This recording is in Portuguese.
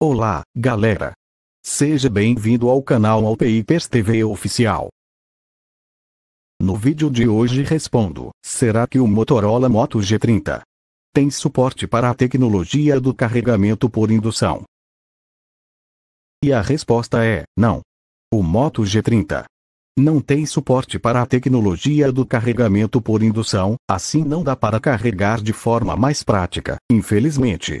Olá, galera! Seja bem-vindo ao canal Alpeipers TV Oficial. No vídeo de hoje respondo, será que o Motorola Moto G30 tem suporte para a tecnologia do carregamento por indução? E a resposta é, não. O Moto G30 não tem suporte para a tecnologia do carregamento por indução, assim não dá para carregar de forma mais prática, infelizmente.